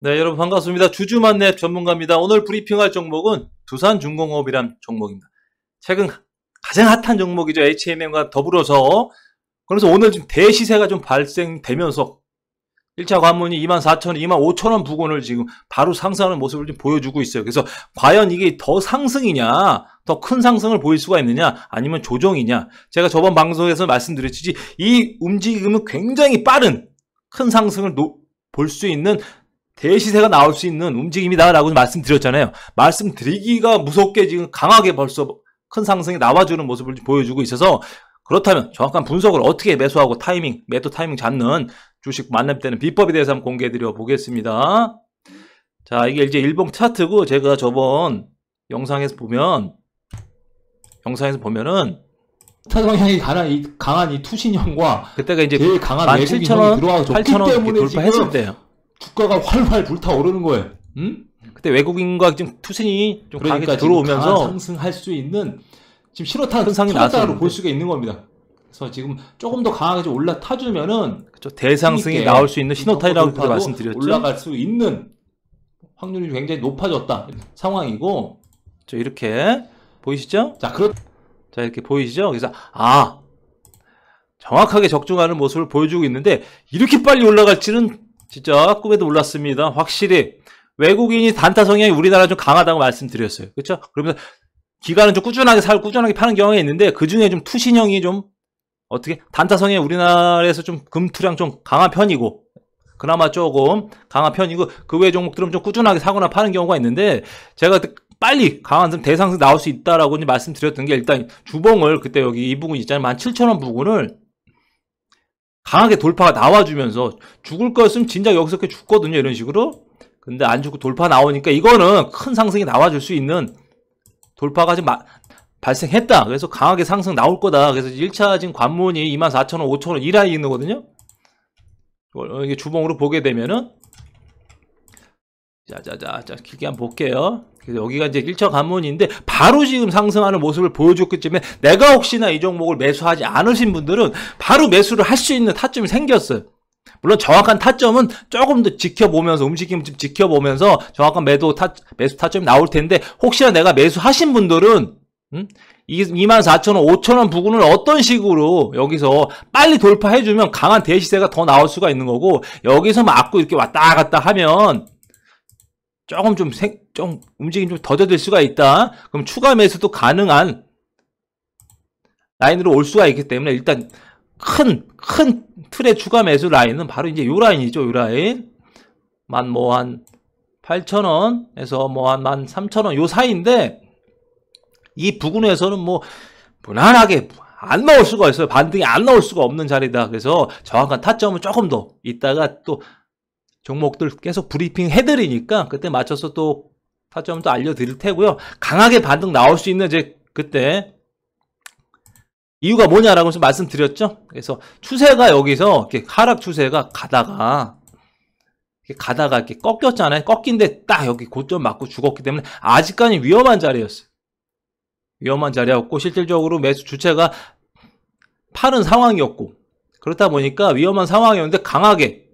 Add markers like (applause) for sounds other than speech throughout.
네, 여러분 반갑습니다. 주주만렙 전문가입니다. 오늘 브리핑할 종목은 두산중공업이란 종목입니다. 최근 가장 핫한 종목이죠. HMM과 더불어서 그래서 오늘 좀 대시세가 좀 발생되면서 1차 관문이 24,000원, 25,000원 부근을 지금 바로 상승하는 모습을 좀 보여주고 있어요. 그래서 과연 이게 더 상승이냐, 더 큰 상승을 보일 수가 있느냐, 아니면 조정이냐. 제가 저번 방송에서 말씀드렸듯이 이 움직임은 굉장히 빠른 큰 상승을 볼 수 있는 대시세가 나올 수 있는 움직임이다라고 말씀드렸잖아요. 말씀드리기가 무섭게 지금 강하게 벌써 큰 상승이 나와주는 모습을 보여주고 있어서 그렇다면 정확한 분석을 어떻게 매수하고 타이밍, 매도 타이밍 잡는 주식 만렙 때는 비법에 대해서 한번 공개해드려 보겠습니다. 자, 이게 이제 일봉 차트고 제가 저번 영상에서 보면 영상에서 보면은 차트 방향이 강한 이, 강한 이 투신형과 그때가 이제 제일 강한 17,000원, 8,000원 돌파했을 때요. 국가가 활활 불타오르는 거예요. 음? 그때 외국인과 지금 투신이 좀 그러니까 들어오면서 상승할 수 있는 지금 실어탄 현상이 나왔다고 볼 수가 있는 겁니다. 그래서 지금 조금 더 강하게 올라타주면은 그렇죠. 대상승이 나올 수 있는 신호탄이라고 그때 말씀드렸죠. 올라갈 수 있는 확률이 굉장히 높아졌다 상황이고 저 이렇게 보이시죠? 자, 그렇 자 이렇게 보이시죠? 그래서 아 정확하게 적중하는 모습을 보여주고 있는데 이렇게 빨리 올라갈지는 진짜 꿈에도 몰랐습니다. 확실히 외국인이 단타 성향이 우리나라 좀 강하다고 말씀드렸어요. 그렇죠? 그러면서 기간은 좀 꾸준하게 살 꾸준하게 파는 경우가 있는데 그 중에 좀 투신형이 좀 어떻게 단타 성향이 우리나라에서 좀 금투량 좀 강한 편이고 그나마 조금 강한 편이고 그 외 종목들은 좀 꾸준하게 사거나 파는 경우가 있는데 제가 그 빨리 강한 대상승 나올 수 있다라고 이제 말씀드렸던 게 일단 주봉을 그때 여기 이 부분 있잖아요. 17,000원 부분을 강하게 돌파가 나와주면서 죽을 것면 진작 여기서 이렇게 죽거든요. 이런 식으로. 근데 안 죽고 돌파 나오니까 이거는 큰 상승이 나와줄 수 있는 돌파가 지금 마, 발생했다. 그래서 강하게 상승 나올 거다. 그래서 1차 지금 관문이 24,000원, 5,000원 이라인 있는 거거든요 이게 주봉으로 보게 되면은 자자자 자 길게 한번 볼게요. 그래서 여기가 이제 1차 관문인데 바로 지금 상승하는 모습을 보여줬기 때문에 내가 혹시나 이 종목을 매수하지 않으신 분들은 바로 매수를 할 수 있는 타점이 생겼어요. 물론 정확한 타점은 조금 더 지켜보면서 움직임 좀 지켜보면서 정확한 매도 타 매수 타점이 나올 텐데 혹시나 내가 매수하신 분들은 음? 24,000원, 5,000원 부근을 어떤 식으로 여기서 빨리 돌파해주면 강한 대시세가 더 나올 수가 있는 거고 여기서 막고 이렇게 왔다 갔다 하면 조금 좀, 생, 좀 움직임 좀 더뎌질 수가 있다. 그럼 추가 매수도 가능한 라인으로 올 수가 있기 때문에 일단 큰, 큰 틀의 추가 매수 라인은 바로 이제 요 라인이죠. 요 라인. 만뭐한 8,000원에서 뭐한 13,000원 요 사이인데 이 부근에서는 뭐 무난하게 안 나올 수가 있어요. 반등이 안 나올 수가 없는 자리다. 그래서 정확한 타점은 조금 더 있다가 또 종목들 계속 브리핑 해드리니까 그때 맞춰서 또 타점도 알려드릴 테고요. 강하게 반등 나올 수 있는 이제 그때 이유가 뭐냐라고 해서 말씀드렸죠. 그래서 추세가 여기서 이렇게 하락 추세가 가다가 이렇게 가다가 이렇게 꺾였잖아요. 꺾인데 딱 여기 고점 맞고 죽었기 때문에 아직까지 위험한 자리였어요. 위험한 자리였고 실질적으로 매수 주체가 파는 상황이었고 그렇다 보니까 위험한 상황이었는데 강하게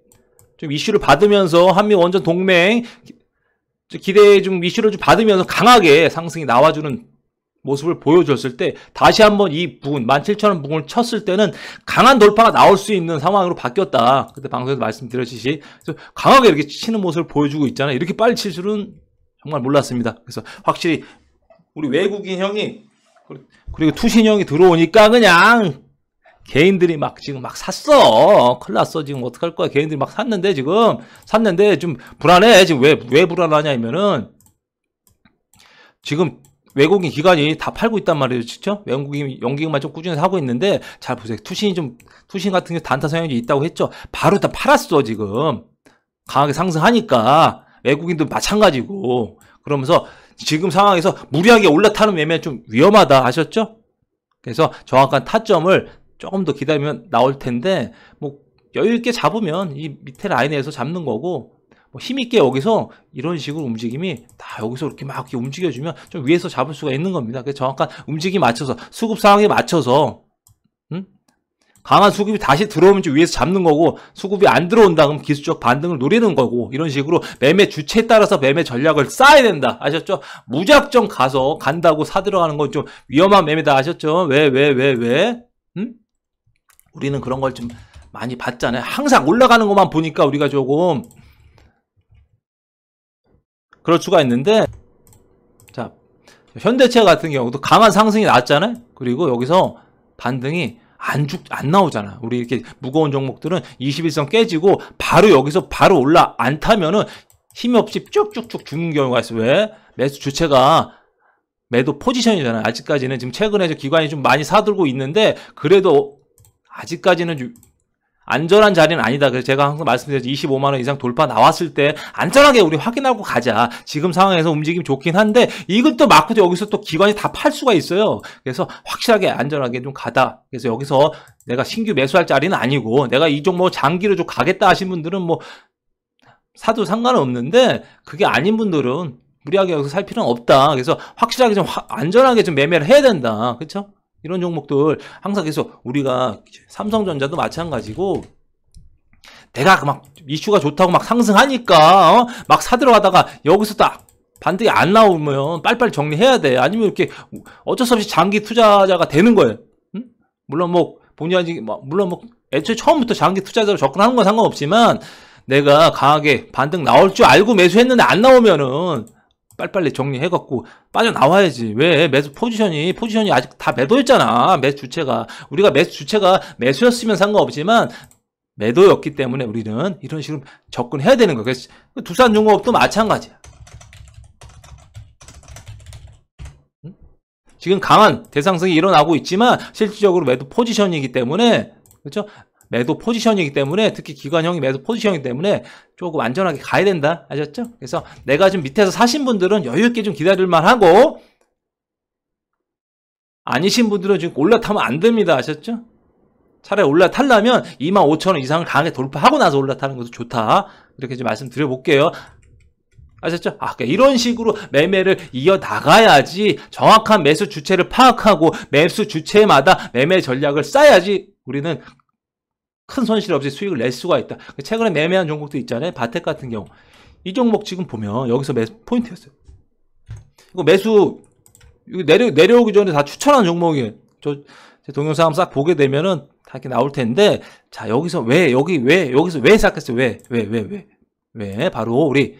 좀 이슈를 받으면서 한미 원전 동맹 기대 좀 이슈를 좀 받으면서 강하게 상승이 나와주는 모습을 보여줬을 때 다시 한번 이 부분 17,000원 부분을 쳤을 때는 강한 돌파가 나올 수 있는 상황으로 바뀌었다. 그때 방송에서 말씀드렸듯이 강하게 이렇게 치는 모습을 보여주고 있잖아요. 이렇게 빨리 칠 줄은 정말 몰랐습니다. 그래서 확실히 우리 외국인 형이 그리고 투신 형이 들어오니까 그냥 개인들이 막 지금 막 샀어. 큰일 났어. 지금 어떡할 거야. 개인들이 막 샀는데 지금 샀는데 좀 불안해. 지금 왜, 왜 불안하냐면은 지금 외국인 기관이 다 팔고 있단 말이에요. 그죠? 외국인 연기금만 좀 꾸준히 사고 있는데 잘 보세요. 투신이 좀 투신 같은 게 단타 성향이 있다고 했죠. 바로 다 팔았어, 지금. 강하게 상승하니까 외국인도 마찬가지고. 그러면서 지금 상황에서 무리하게 올라타는 매매 좀 위험하다 하셨죠 그래서 정확한 타점을 조금 더 기다리면 나올 텐데 뭐 여유 있게 잡으면 이 밑에 라인에서 잡는 거고 뭐 힘있게 여기서 이런 식으로 움직임이 다 여기서 이렇게 막 이렇게 움직여주면 좀 위에서 잡을 수가 있는 겁니다. 그 정확한 움직임 맞춰서 수급 상황에 맞춰서 음? 강한 수급이 다시 들어오면 위에서 잡는 거고 수급이 안 들어온다 그럼 기술적 반등을 노리는 거고 이런 식으로 매매 주체에 따라서 매매 전략을 쌓아야 된다 아셨죠? 무작정 가서 간다고 사 들어가는 건 좀 위험한 매매다 아셨죠? 왜 왜 왜 왜, 왜, 왜? 음? 우리는 그런 걸 좀 많이 봤잖아요. 항상 올라가는 것만 보니까 우리가 조금 그럴 수가 있는데 자 현대차 같은 경우도 강한 상승이 나왔잖아요. 그리고 여기서 반등이 안 죽, 안 나오잖아. 우리 이렇게 무거운 종목들은 21선 깨지고 바로 여기서 바로 올라 안 타면은 힘 없이 쭉쭉쭉 죽는 경우가 있어. 요 왜? 매수 주체가 매도 포지션이잖아요. 아직까지는 지금 최근에 기관이 좀 많이 사들고 있는데 그래도 아직까지는 유... 안전한 자리는 아니다. 그래서 제가 항상 말씀드렸죠. 25만 원 이상 돌파 나왔을 때 안전하게 우리 확인하고 가자. 지금 상황에서 움직임 좋긴 한데 이걸 또 마크도 여기서 또 기관이 다 팔 수가 있어요. 그래서 확실하게 안전하게 좀 가다. 그래서 여기서 내가 신규 매수할 자리는 아니고 내가 이쪽목 뭐 장기로 좀 가겠다 하신 분들은 뭐 사도 상관 없는데 그게 아닌 분들은 무리하게 여기서 살 필요는 없다. 그래서 확실하게 좀 안전하게 좀 매매를 해야 된다. 그렇죠? 이런 종목들 항상 계속 우리가 삼성전자도 마찬가지고 내가 막 이슈가 좋다고 막 상승하니까 어? 막 사들어가다가 여기서 딱 반등이 안 나오면 빨빨 리리 정리해야 돼. 아니면 이렇게 어쩔 수 없이 장기 투자자가 되는 거예요. 응? 물론 뭐 본의 아니게 뭐, 물론 뭐 애초에 처음부터 장기 투자자로 접근하는 건 상관없지만 내가 강하게 반등 나올 줄 알고 매수했는데 안 나오면은 빨리빨리 정리해갖고 빠져나와야지. 왜? 매수 포지션이, 포지션이 아직 다 매도였잖아. 매수 주체가. 우리가 매수 주체가 매수였으면 상관없지만, 매도였기 때문에 우리는 이런 식으로 접근해야 되는 거야. 그래서 두산중공업도 마찬가지야. 지금 강한 대상성이 일어나고 있지만 실질적으로 매도 포지션이기 때문에 그렇죠? 매도 포지션이기 때문에 특히 기관형이 매도 포지션이기 때문에 조금 안전하게 가야 된다 아셨죠? 그래서 내가 지금 밑에서 사신 분들은 여유있게 좀 기다릴만 하고 아니신 분들은 지금 올라타면 안 됩니다 아셨죠? 차라리 올라타려면 25,000원 이상을 강하게 돌파하고 나서 올라타는 것도 좋다 이렇게 좀 말씀드려볼게요 아셨죠? 아, 그러니까 이런 식으로 매매를 이어나가야지 정확한 매수 주체를 파악하고 매수 주체마다 매매 전략을 쌓아야지 우리는 큰 손실 없이 수익을 낼 수가 있다. 최근에 매매한 종목도 있잖아요. 바텍 같은 경우. 이 종목 지금 보면 여기서 매수 포인트였어요. 이거 매수 이거 내려, 내려오기 전에 다 추천한 종목이에요. 저, 제 동영상 싹 보게 되면은 다 이렇게 나올 텐데 자 여기서 왜 여기 왜 여기서 왜 시작했어요? 왜왜왜왜 왜, 왜? 바로 우리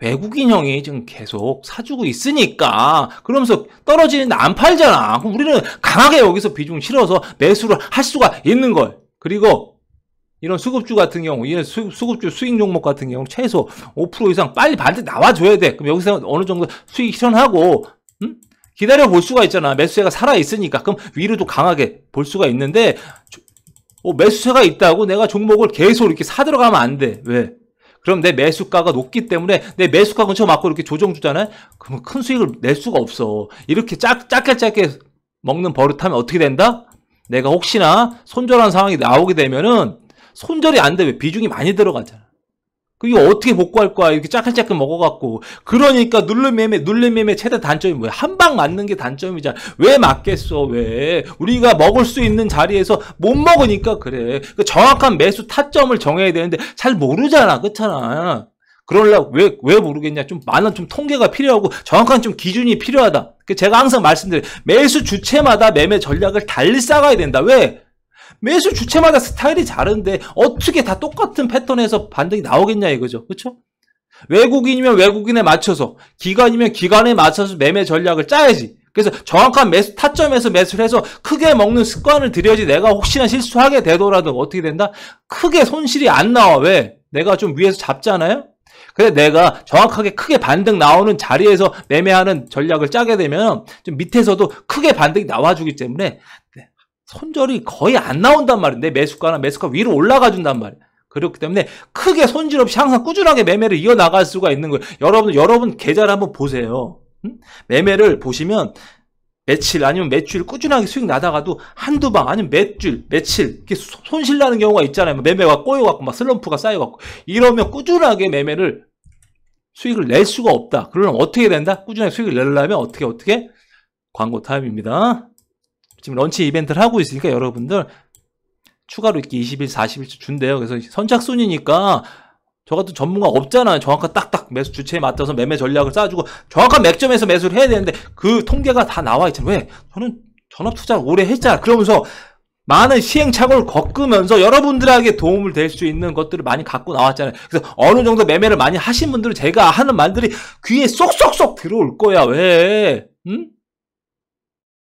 외국인형이 지금 계속 사주고 있으니까 그러면서 떨어지는데 안 팔잖아. 그럼 우리는 강하게 여기서 비중 실어서 매수를 할 수가 있는 걸. 그리고 이런 수급주 같은 경우, 이런 수, 급주 수익 종목 같은 경우 최소 5% 이상 빨리 반드시 나와줘야 돼. 그럼 여기서 어느 정도 수익 실현하고, 음? 기다려 볼 수가 있잖아. 매수세가 살아있으니까. 그럼 위로도 강하게 볼 수가 있는데, 어, 매수세가 있다고 내가 종목을 계속 이렇게 사들어가면 안 돼. 왜? 그럼 내 매수가가 높기 때문에 내 매수가 근처 맞고 이렇게 조정 주잖아요. 그럼 큰 수익을 낼 수가 없어. 이렇게 짝, 짧게 짧게 먹는 버릇하면 어떻게 된다? 내가 혹시나 손절한 상황이 나오게 되면은 손절이 안 돼. 왜? 비중이 많이 들어가잖아. 그 이거 어떻게 복구할 거야? 이렇게 짜글짜글 먹어갖고. 그러니까 눌림매매, 눌림매매 최대 단점이 뭐야? 한 방 맞는 게 단점이잖아. 왜 맞겠어? 왜? 우리가 먹을 수 있는 자리에서 못 먹으니까 그래. 그 정확한 매수 타점을 정해야 되는데 잘 모르잖아. 그렇잖아. 그러려고 왜, 왜 모르겠냐? 좀 많은 좀 통계가 필요하고 정확한 좀 기준이 필요하다. 그 제가 항상 말씀드려요. 매수 주체마다 매매 전략을 달리 쌓아야 된다. 왜? 매수 주체마다 스타일이 다른데 어떻게 다 똑같은 패턴에서 반등이 나오겠냐 이거죠. 그렇죠? 외국인이면 외국인에 맞춰서 기관이면 기관에 맞춰서 매매 전략을 짜야지. 그래서 정확한 매수 타점에서 매수를 해서 크게 먹는 습관을 들여야지 내가 혹시나 실수하게 되더라도 어떻게 된다? 크게 손실이 안 나와. 왜? 내가 좀 위에서 잡잖아요? 근데 내가 정확하게 크게 반등 나오는 자리에서 매매하는 전략을 짜게 되면 좀 밑에서도 크게 반등이 나와주기 때문에 손절이 거의 안 나온단 말인데 매수가나 매수가 위로 올라가 준단 말이에요. 그렇기 때문에 크게 손질 없이 항상 꾸준하게 매매를 이어나갈 수가 있는 거예요. 여러분 여러분 계좌를 한번 보세요. 음? 매매를 보시면 며칠 아니면 매출 꾸준하게 수익 나다가도 한두 방 아니면 몇 주일 며칠 이렇게 손실 나는 경우가 있잖아요. 뭐 매매가 꼬여갖고 막 슬럼프가 쌓여갖고 이러면 꾸준하게 매매를 수익을 낼 수가 없다. 그러면 어떻게 된다? 꾸준하게 수익을 내려면 어떻게 어떻게? 광고 타임입니다. 지금 런치 이벤트를 하고 있으니까 여러분들 추가로 이렇게 20일, 40일씩 준대요. 그래서 선착순이니까 저 같은 전문가 없잖아요. 정확한 딱딱 매수 주체에 맞춰서 매매 전략을 짜주고 정확한 맥점에서 매수를 해야 되는데 그 통계가 다 나와 있잖아요. 왜? 저는 전업 투자를 오래 했잖아. 그러면서 많은 시행착오를 겪으면서 여러분들에게 도움을 될 수 있는 것들을 많이 갖고 나왔잖아요. 그래서 어느 정도 매매를 많이 하신 분들은 제가 하는 말들이 귀에 쏙쏙쏙 들어올 거야. 왜? 응?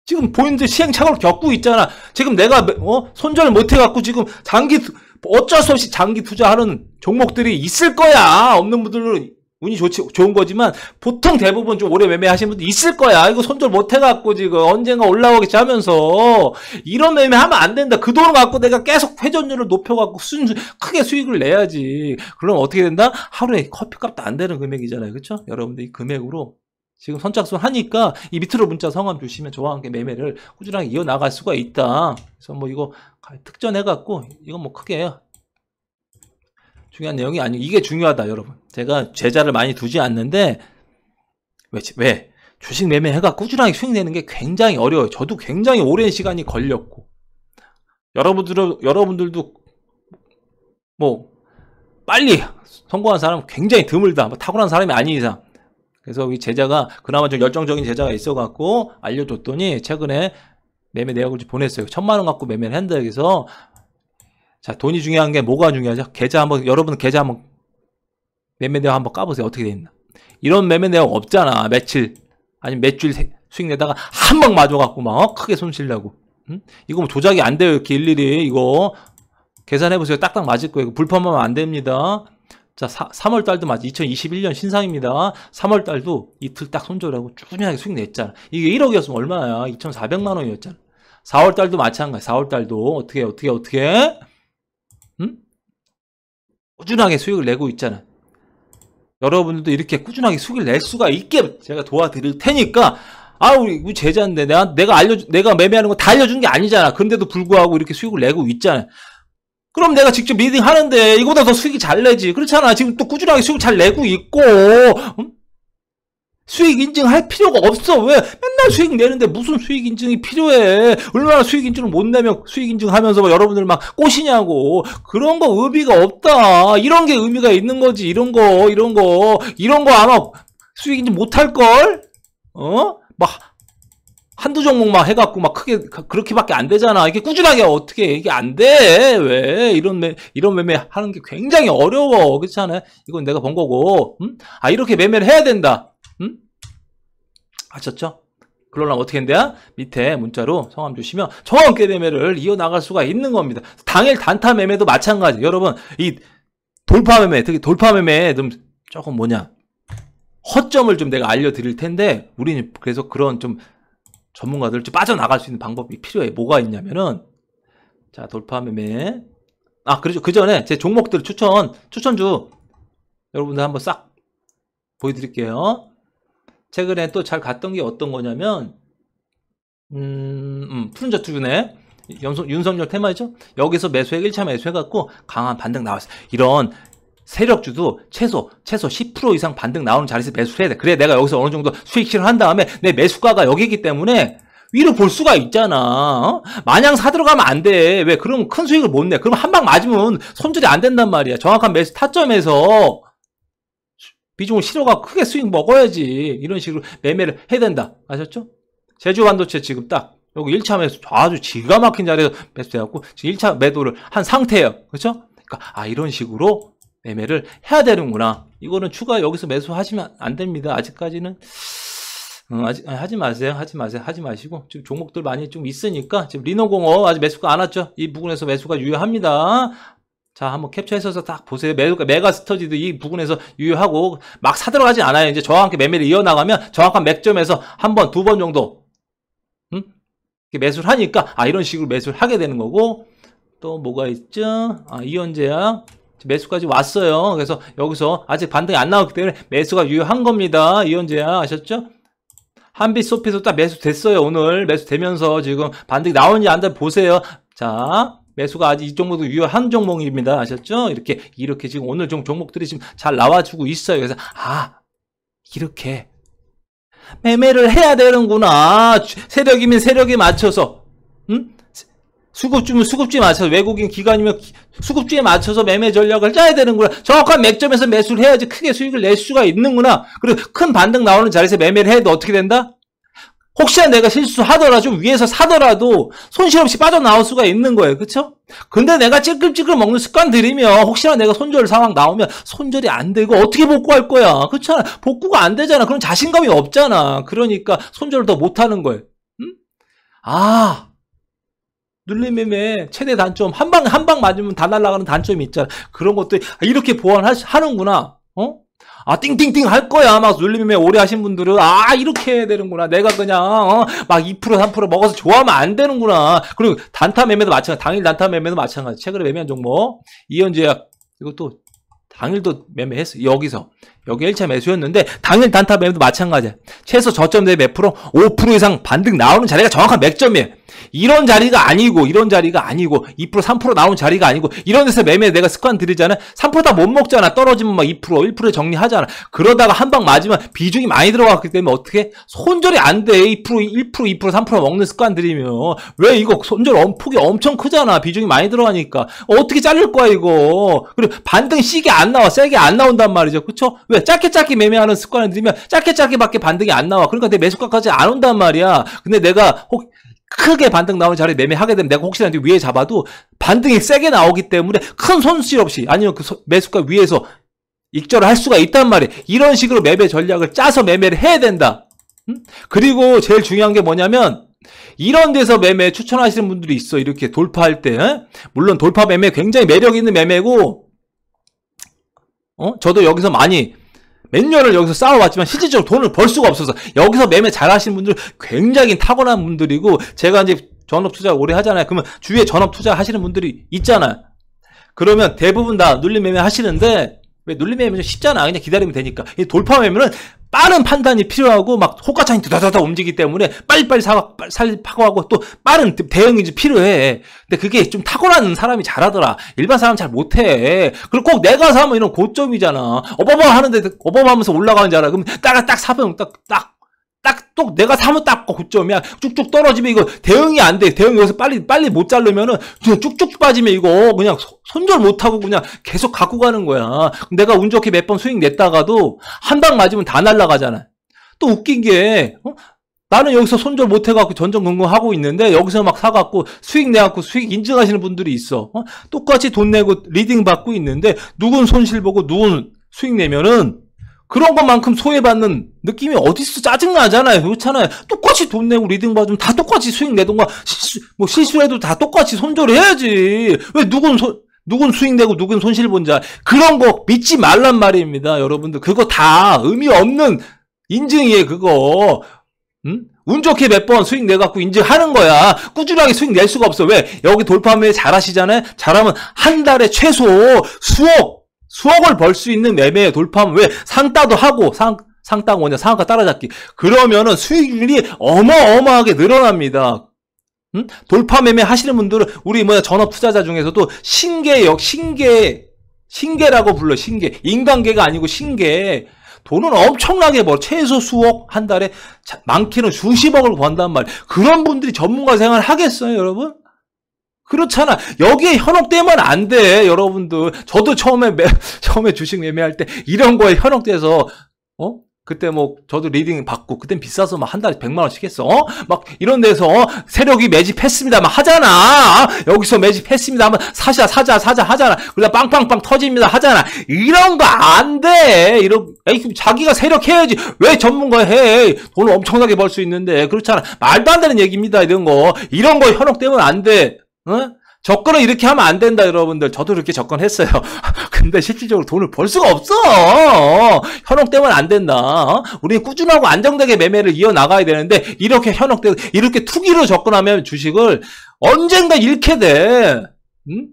지금 보인들 시행착오를 겪고 있잖아. 지금 내가 어? 손절 못해갖고 지금 장기 어쩔 수 없이 장기 투자하는 종목들이 있을 거야. 없는 분들은 운이 좋지, 좋은 거지만 보통 대부분 좀 오래 매매하신 분들 있을 거야. 이거 손절 못 해갖고 지금 언젠가 올라오겠지 하면서 이런 매매하면 안 된다. 그돈을 갖고 내가 계속 회전율을 높여갖고 순, 크게 수익을 내야지. 그럼 어떻게 된다? 하루에 커피값도 안 되는 금액이잖아요. 그렇죠? 여러분들 이 금액으로 지금 선착순 하니까 이 밑으로 문자 성함 주시면 저와 함께 매매를 꾸준하게 이어나갈 수가 있다. 그래서 뭐 이거 특전해갖고 이건 뭐 크게 중요한 내용이 아니고 이게 중요하다 여러분. 제가 제자를 많이 두지 않는데 왜? 왜? 주식 매매해가 꾸준하게 수익 내는 게 굉장히 어려워요. 저도 굉장히 오랜 시간이 걸렸고 여러분들, 여러분들도 뭐 빨리 성공한 사람은 굉장히 드물다. 뭐 탁월한 사람이 아닌 이상 그래서 이 제자가 그나마 좀 열정적인 제자가 있어갖고 알려줬더니 최근에 매매 내역을 보냈어요. 천만 원 갖고 매매를 한다 여기서 자 돈이 중요한 게 뭐가 중요하죠? 계좌 한번 여러분 계좌 한번 매매 내역 한번 까보세요. 어떻게 돼 있나? 이런 매매 내역 없잖아. 며칠 아니면 몇줄 수익 내다가 한방 맞아갖고 막 어? 크게 손실 나고 응? 이거 뭐 조작이 안 돼요. 이렇게 일일이 이거 계산해보세요. 딱딱 맞을 거예요. 불판하면 안 됩니다. 자, 사, 3월 달도 마치 2021년 신상입니다. 3월 달도 이틀 딱 손절하고 꾸준하게 수익 냈잖아. 이게 1억이었으면 얼마야? 2,400만 원이었잖아. 4월 달도 마찬가지. 4월 달도 어떻게 어떻게 어떻게? 응? 꾸준하게 수익을 내고 있잖아. 여러분들도 이렇게 꾸준하게 수익을 낼 수가 있게 제가 도와드릴 테니까 아 우리, 우리 제자인데 내가 내가 알려 내가 매매하는 거 다 알려준 게 아니잖아. 그런데도 불구하고 이렇게 수익을 내고 있잖아. 그럼 내가 직접 리딩 하는데 이거보다 더 수익이 잘 내지. 그렇잖아. 지금 또 꾸준하게 수익 잘 내고 있고. 음? 수익 인증할 필요가 없어. 왜? 맨날 수익 내는데 무슨 수익 인증이 필요해. 얼마나 수익 인증을 못 내면 수익 인증하면서 막 여러분들 막 꼬시냐고. 그런 거 의미가 없다. 이런 게 의미가 있는 거지. 이런 거, 이런 거. 이런 거 아마 수익 인증 못 할걸? 어? 막 한두 종목만 해갖고 막 크게 그, 그렇게밖에 안 되잖아. 이게 꾸준하게 어떻게 이게 안 돼. 왜 이런 매 이런 매매 하는 게 굉장히 어려워. 그렇지 않아요? 이건 내가 본 거고. 음? 아 이렇게 매매를 해야 된다. 음? 아셨죠? 그러려면 어떻게 된대요? 밑에 문자로 성함 주시면 정확하게 매매를 이어나갈 수가 있는 겁니다. 당일 단타 매매도 마찬가지. 여러분 이 돌파 매매 특히 돌파 매매좀 조금 뭐냐 허점을 좀 내가 알려드릴 텐데 우리는 그래서 그런 좀 전문가들 빠져나갈 수 있는 방법이 필요해. 뭐가 있냐면은 자 돌파 매매 아 그렇죠 그 전에 제 종목들 추천 추천주 여러분들 한번 싹 보여드릴게요. 최근에 또 잘 갔던 게 어떤 거냐면 음, 음 푸른자 투준에 연속, 윤석열 테마이죠? 여기서 매수액 1차 매수해갖고 강한 반등 나왔어요. 이런 세력주도 최소 최소 10% 이상 반등 나오는 자리에서 매수해야 돼. 그래 내가 여기서 어느 정도 수익 실현한 다음에 내 매수가가 여기기 때문에 위로 볼 수가 있잖아. 어? 마냥 사들어가면 안 돼. 왜? 그럼 큰 수익을 못 내. 그럼 한 방 맞으면 손절이 안 된단 말이야. 정확한 매수 타점에서 비중을 실어가 크게 수익 먹어야지. 이런 식으로 매매를 해야 된다. 아셨죠? 제주 반도체 지금 딱 여기 1차 매수 아주 기가 막힌 자리에서 매수돼갖고 지금 1차 매도를 한 상태예요. 그렇죠? 그러니까 아 이런 식으로 매매를 해야 되는구나. 이거는 추가 여기서 매수하시면 안 됩니다. 아직까지는 음, 아직 하지 마세요. 하지 마세요. 하지 마시고 지금 종목들 많이 좀 있으니까 지금 리노공업 아직 매수가 안 왔죠. 이 부분에서 매수가 유효합니다. 자, 한번 캡처해서 딱 보세요. 메가, 메가 스터디도 이 부분에서 유효하고 막 사들어가지 않아요. 이제 저와 함께 매매를 이어나가면 정확한 맥점에서 한 번, 두 번 정도 응? 음? 매수를 하니까 아 이런 식으로 매수를 하게 되는 거고 또 뭐가 있죠? 아, 이현제약 매수까지 왔어요. 그래서 여기서 아직 반등이 안 나왔기 때문에 매수가 유효한 겁니다. 이현재야 아셨죠? 한빛소피도 딱 매수됐어요. 오늘 매수되면서 지금 반등이 나오는지 안나는지 보세요. 자 매수가 아직 이 종목도 유효한 종목입니다. 아셨죠? 이렇게 이렇게 지금 오늘 좀 종목들이 지금 잘 나와주고 있어요. 그래서 아 이렇게 매매를 해야 되는구나. 세력이면 세력에 맞춰서 수급주면 수급주에 맞춰서 외국인 기관이면 수급주에 맞춰서 매매 전략을 짜야 되는구나. 정확한 맥점에서 매수를 해야지 크게 수익을 낼 수가 있는구나. 그리고 큰 반등 나오는 자리에서 매매를 해도 어떻게 된다? 혹시나 내가 실수하더라도 위에서 사더라도 손실 없이 빠져나올 수가 있는 거예요. 그렇죠? 근데 내가 찔끔찔끔 먹는 습관 들이면 혹시나 내가 손절 상황 나오면 손절이 안 되고 어떻게 복구할 거야? 그렇잖아. 복구가 안 되잖아. 그럼 자신감이 없잖아. 그러니까 손절을 더 못하는 거예요. 응? 아 눌림매매 최대 단점 한 방 한 방 맞으면 다 날아가는 단점이 있잖아. 그런 것도 아, 이렇게 보완하는구나. 어? 아 띵띵띵 할 거야 막눌림매매 오래 하신 분들은 아 이렇게 해야 되는구나 내가 그냥 어, 막2% 3% 먹어서 좋아하면 안 되는구나 그리고 단타 매매도 마찬가지 당일 단타 매매도 마찬가지 최근에 매매한 종목 이현제약 이것도 당일도 매매했어 여기서 여기 1차 매수였는데 당일 단타 매도 마찬가지야. 최소 저점 대비 몇 프로? 5% 이상 반등 나오는 자리가 정확한 맥점이에요. 이런 자리가 아니고 이런 자리가 아니고 2% 3% 나오는 자리가 아니고 이런 데서 매매 내가 습관 들이잖아. 3%다 못 먹잖아. 떨어지면 막2% 1%에 정리하잖아. 그러다가 한 방 맞으면 비중이 많이 들어갔기 때문에 어떻게 손절이 안 돼. 2% 1% 2% 3% 먹는 습관 들이면 왜 이거 손절 폭이 엄청 크잖아. 비중이 많이 들어가니까 어떻게 자를 거야 이거. 그리고 반등 시게 안 나와. 세게 안 나온단 말이죠. 그쵸 왜 짧게 짧게 매매하는 습관을 들이면 짧게 짧게밖에 반등이 안 나와. 그러니까 내 매수가까지 안 온단 말이야. 근데 내가 혹 크게 반등 나오는 자리에 매매하게 되면 내가 혹시나 위에 잡아도 반등이 세게 나오기 때문에 큰 손실 없이 아니면 그 매수가 위에서 익절을 할 수가 있단 말이에요. 이런 식으로 매매 전략을 짜서 매매를 해야 된다. 음? 그리고 제일 중요한 게 뭐냐면 이런 데서 매매 추천하시는 분들이 있어. 이렇게 돌파할 때. 에? 물론 돌파 매매 굉장히 매력 있는 매매고 어? 저도 여기서 많이 몇 년을 여기서 싸워왔지만 실질적으로 돈을 벌 수가 없어서 여기서 매매 잘하시는 분들 굉장히 탁월한 분들이고 제가 이제 전업 투자 오래 하잖아요. 그러면 주위에 전업 투자 하시는 분들이 있잖아요. 그러면 대부분 다 눌림 매매 하시는데 왜 눌림 매매는 쉽잖아. 그냥 기다리면 되니까. 이 돌파 매매는 빠른 판단이 필요하고 막 호가창이 드다다다 움직이기 때문에 빨리빨리 사고 빨리 파고하고 또 빠른 대응이 필요해. 근데 그게 좀 타고난 사람이 잘하더라. 일반 사람 잘 못해. 그리고 꼭 내가 사면 이런 고점이잖아. 어버버 하는데 어버버 하면서 올라가는 줄 알아. 그럼 따라 딱 사면 딱딱 딱똑 내가 사면 딱 9점이야 쭉쭉 떨어지면 이거 대응이 안돼 대응 여기서 빨리 빨리 못 자르면은 그냥 쭉쭉 빠지면 이거 그냥 손절 못하고 그냥 계속 갖고 가는 거야 내가 운 좋게 몇 번 수익 냈다가도 한 방 맞으면 다 날라가잖아 또 웃긴 게 어? 나는 여기서 손절 못 해갖고 전전긍긍하고 있는데 여기서 막 사갖고 수익 내갖고 수익 인증하시는 분들이 있어 어? 똑같이 돈 내고 리딩 받고 있는데 누군 손실 보고 누군 수익 내면은 그런 것만큼 소외받는 느낌이 어디서 짜증나잖아요. 그렇잖아요. 똑같이 돈 내고 리딩 받으면 다 똑같이 수익 내던가, 실수, 뭐 실수해도 다 똑같이 손절해야지. 왜 누군 손, 누군 수익 내고 누군 손실 본자. 그런 거 믿지 말란 말입니다. 여러분들. 그거 다 의미 없는 인증이에요. 그거. 응? 운 좋게 몇 번 수익 내갖고 인증하는 거야. 꾸준하게 수익 낼 수가 없어. 왜? 여기 돌파 매 잘하시잖아요. 잘하면 한 달에 최소 수억, 수억을 벌 수 있는 매매돌파매 왜? 산따도 하고, 산, 상당 원자 상한가 따라잡기. 그러면은 수익률이 어마어마하게 늘어납니다. 음? 돌파 매매 하시는 분들은 우리 뭐 전업 투자자 중에서도 신계역 신계 신계라고 불러 신계 인간계가 아니고 신계 돈은 엄청나게 벌 최소 수억 한 달에 많게는 수십억을 번단 말 그런 분들이 전문가 생활 하겠어요 여러분 그렇잖아 여기에 현혹되면 안돼 여러분들 저도 처음에 매, (laughs) 처음에 주식 매매할 때 이런 거에 현혹돼서 어 그때 뭐 저도 리딩 받고 그땐 비싸서 막 한 달에 100만 원씩 했어. 어? 막 이런 데서 어? 세력이 매집했습니다. 막 하잖아. 어? 여기서 매집했습니다. 하면 사자 사자 사자 하잖아. 그러다 빵빵빵 터집니다. 하잖아. 이런 거 안 돼. 이런 에이, 자기가 세력 해야지. 왜 전문가 해? 돈을 엄청나게 벌 수 있는데. 그렇잖아. 말도 안 되는 얘기입니다. 이런 거. 이런 거 현혹되면 안 돼. 어? 접근을 이렇게 하면 안 된다, 여러분들. 저도 이렇게 접근했어요. (laughs) 근데 실질적으로 돈을 벌 수가 없어! 현혹 때문에 안 된다. 어? 우리 꾸준하고 안정되게 매매를 이어나가야 되는데, 이렇게 현혹되고, 이렇게 투기로 접근하면 주식을 언젠가 잃게 돼. 응?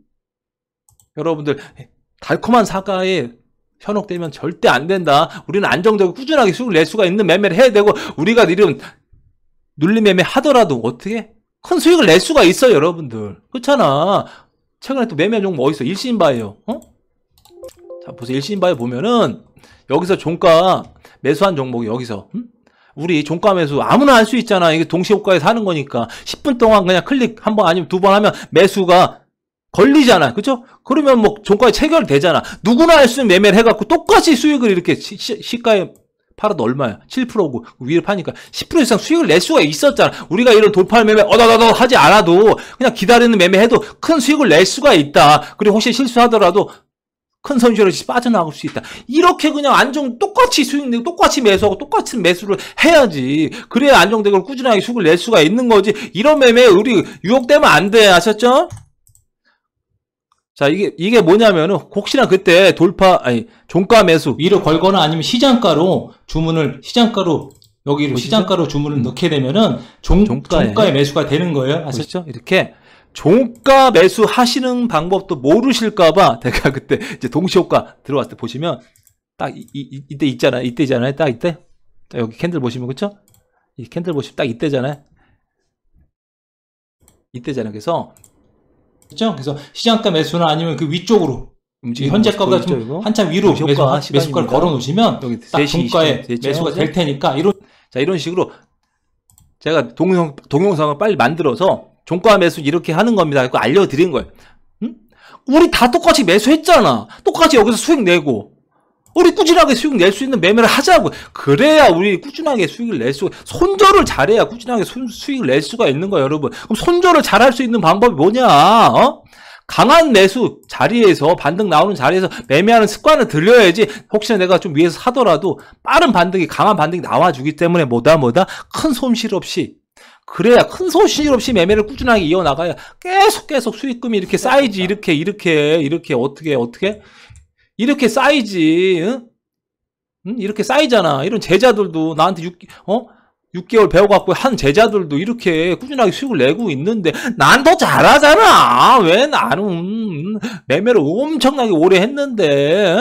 여러분들, 달콤한 사과에 현혹되면 절대 안 된다. 우리는 안정적으로 꾸준하게 수익을 낼 수가 있는 매매를 해야 되고, 우리가 이런 눌림 매매 하더라도 어떻게? 큰 수익을 낼 수가 있어요, 여러분들. 그렇잖아. 최근에 또 매매 종목 어딨어? 일신바이오. 어? 자, 보세요. 일신바이오 보면은 여기서 종가 매수한 종목이 여기서 음? 우리 종가 매수 아무나 할 수 있잖아. 이게 동시 호가에 사는 거니까 10분 동안 그냥 클릭 한 번 아니면 두 번 하면 매수가 걸리잖아. 그죠? 그러면 뭐 종가에 체결되잖아. 누구나 할 수 있는 매매를 해갖고 똑같이 수익을 이렇게 시, 시 가에 팔아도 얼마야? 7%고 위를 파니까 10% 이상 수익을 낼 수가 있었잖아. 우리가 이런 돌파 매매 어다다다 하지 않아도 그냥 기다리는 매매해도 큰 수익을 낼 수가 있다. 그리고 혹시 실수하더라도 큰 손실을 빠져나갈 수 있다. 이렇게 그냥 안정 똑같이 수익 내고 똑같이 매수하고 똑같은 매수를 해야지. 그래야 안정되고 꾸준하게 수익을 낼 수가 있는 거지. 이런 매매 우리 유혹되면 안 돼. 아셨죠? 자, 이게, 이게 뭐냐면은, 혹시나 그때 돌파, 아니, 종가 매수. 위로 걸거나 아니면 시장가로 주문을, 시장가로, 여기로 보시죠? 시장가로 주문을 음. 넣게 되면은, 종, 종가에. 종가의 매수가 되는 거예요. 아시죠? 이렇게. 종가 매수 하시는 방법도 모르실까봐 제가 (laughs) 그때 이제 동시효과 들어왔을 때 보시면 딱 이, 이, 이때 있잖아요. 이때잖아요. 딱 이때. 자, 여기 캔들 보시면 그쵸? 이 캔들 보시면 딱 이때잖아요. 이때잖아요. 그래서 그죠? 그래서 시장가 매수나 아니면 그 위쪽으로 현재가보다 좀 한참 위로 아, 매수가, 아, 매수가 를 걸어 놓으시면 딱 종가에 매수가 될 테니까 이런 자 이런 식으로 제가 동영 동영상을 빨리 만들어서 종가 매수 이렇게 하는 겁니다. 그 알려드린 거예요. 응? 우리 다 똑같이 매수했잖아. 똑같이 여기서 수익 내고 우리 꾸준하게 수익 낼 수 있는 매매를 하자고. 그래야 우리 꾸준하게 수익을 낼 수, 손절을 잘해야 꾸준하게 수, 수익을 낼 수가 있는 거야 여러분. 그럼 손절을 잘할 수 있는 방법이 뭐냐, 어? 강한 매수 자리에서 반등 나오는 자리에서 매매하는 습관을 들려야지 혹시나 내가 좀 위에서 사더라도 빠른 반등이 강한 반등이 나와주기 때문에 뭐다 뭐다 큰 손실 없이 그래야 큰 손실 없이 매매를 꾸준하게 이어나가야 계속 계속 수익금이 이렇게 쌓이지 이렇게 이렇게 이렇게 어떻게 어떻게 이렇게 쌓이지. 응? 이렇게 쌓이잖아. 이런 제자들도 나한테 6, 어? 6개월 배워갖고 한 제자들도 이렇게 꾸준하게 수익을 내고 있는데 난 더 잘하잖아. 왜 나는 음, 매매를 엄청나게 오래 했는데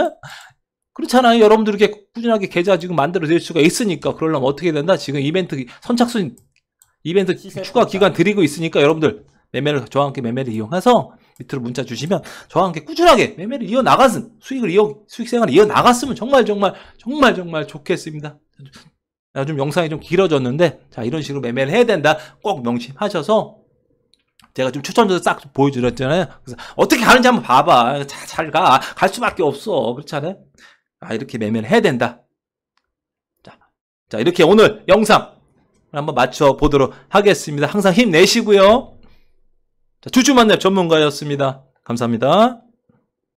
그렇잖아요. 여러분들 이렇게 꾸준하게 계좌 지금 만들어질 수가 있으니까 그러려면 어떻게 된다? 지금 이벤트 선착순 이벤트 추가 기간 드리고 있으니까 여러분들 매매를 저와 함께 매매를 이용해서 밑으로 문자 주시면 저와 함께 꾸준하게 매매를 이어 나가는 수익을 이어 수익 생활을 이어 나갔으면 정말 정말 정말 정말 좋겠습니다. 좀 영상이 좀 길어졌는데 자 이런 식으로 매매를 해야 된다 꼭 명심하셔서 제가 좀추천도서싹 보여드렸잖아요. 그래서 어떻게 가는지 한번 봐봐. 잘 가. 갈 수밖에 없어. 그렇지 않아요? 아 이렇게 매매를 해야 된다. 자, 자 이렇게 오늘 영상 한번 맞춰 보도록 하겠습니다. 항상 힘내시고요. 자, 주주 만렙 전문가였습니다. 감사합니다.